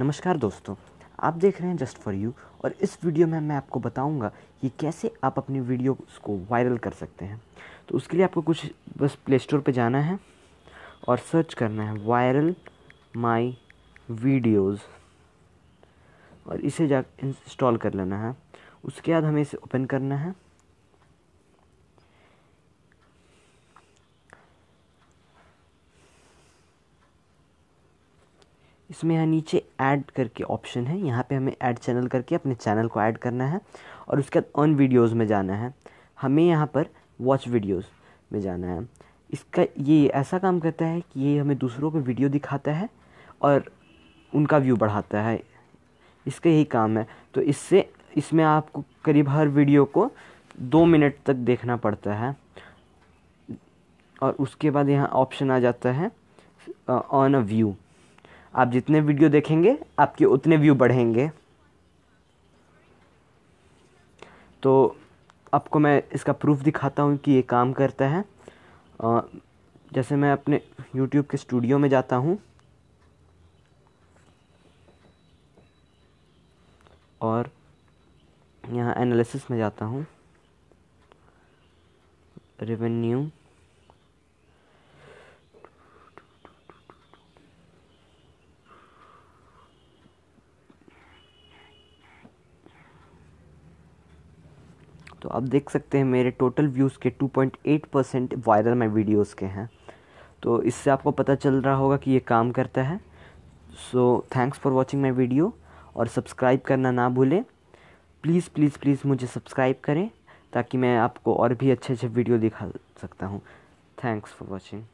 नमस्कार दोस्तों आप देख रहे हैं जस्ट फॉर यू और इस वीडियो में मैं आपको बताऊंगा कि कैसे आप अपनी वीडियो को वायरल कर सकते हैं तो उसके लिए आपको कुछ बस प्ले स्टोर पर जाना है और सर्च करना है वायरल माई वीडियोज़ और इसे जा इंस्टॉल कर लेना है उसके बाद हमें इसे ओपन करना है इसमें यहाँ नीचे ऐड करके ऑप्शन है यहाँ पे हमें ऐड चैनल करके अपने चैनल को ऐड करना है और उसके बाद ऑन वीडियोस में जाना है हमें यहाँ पर वॉच वीडियोस में जाना है इसका ये ऐसा काम करता है कि ये हमें दूसरों को वीडियो दिखाता है और उनका व्यू बढ़ाता है इसका यही काम है तो इससे इसमें आपको करीब हर वीडियो को दो मिनट तक देखना पड़ता है और उसके बाद यहाँ ऑप्शन आ जाता है ऑन अ व्यू आप जितने वीडियो देखेंगे आपके उतने व्यू बढ़ेंगे तो आपको मैं इसका प्रूफ दिखाता हूँ कि ये काम करता है जैसे मैं अपने यूट्यूब के स्टूडियो में जाता हूँ और यहाँ एनालिसिस में जाता हूँ रेवेन्यू तो आप देख सकते हैं मेरे टोटल व्यूज़ के 2.8 परसेंट वायरल माई वीडियोस के हैं तो इससे आपको पता चल रहा होगा कि ये काम करता है so thanks for watching my video और सब्सक्राइब करना ना भूलें प्लीज़ प्लीज़ प्लीज़ मुझे सब्सक्राइब करें ताकि मैं आपको और भी अच्छे अच्छे वीडियो दिखा सकता हूँ थैंक्स फॉर वॉचिंग